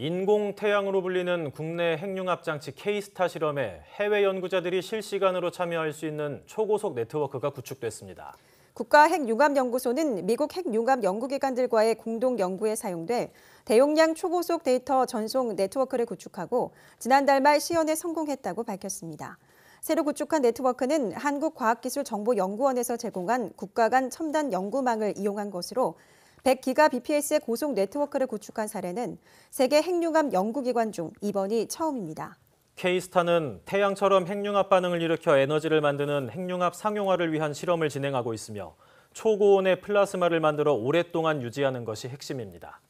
인공태양으로 불리는 국내 핵융합장치 케이스타 실험에 해외 연구자들이 실시간으로 참여할 수 있는 초고속 네트워크가 구축됐습니다. 국가핵융합연구소는 미국 핵융합연구기관들과의 공동 연구에 사용돼 대용량 초고속 데이터 전송 네트워크를 구축하고 지난달 말 시연에 성공했다고 밝혔습니다. 새로 구축한 네트워크는 한국과학기술정보연구원에서 제공한 국가 간 첨단 연구망을 이용한 것으로 100기가 bps의 고속 네트워크를 구축한 사례는 세계 핵융합 연구기관 중 이번이 처음입니다. K스타는 태양처럼 핵융합 반응을 일으켜 에너지를 만드는 핵융합 상용화를 위한 실험을 진행하고 있으며 초고온의 플라스마를 만들어 오랫동안 유지하는 것이 핵심입니다.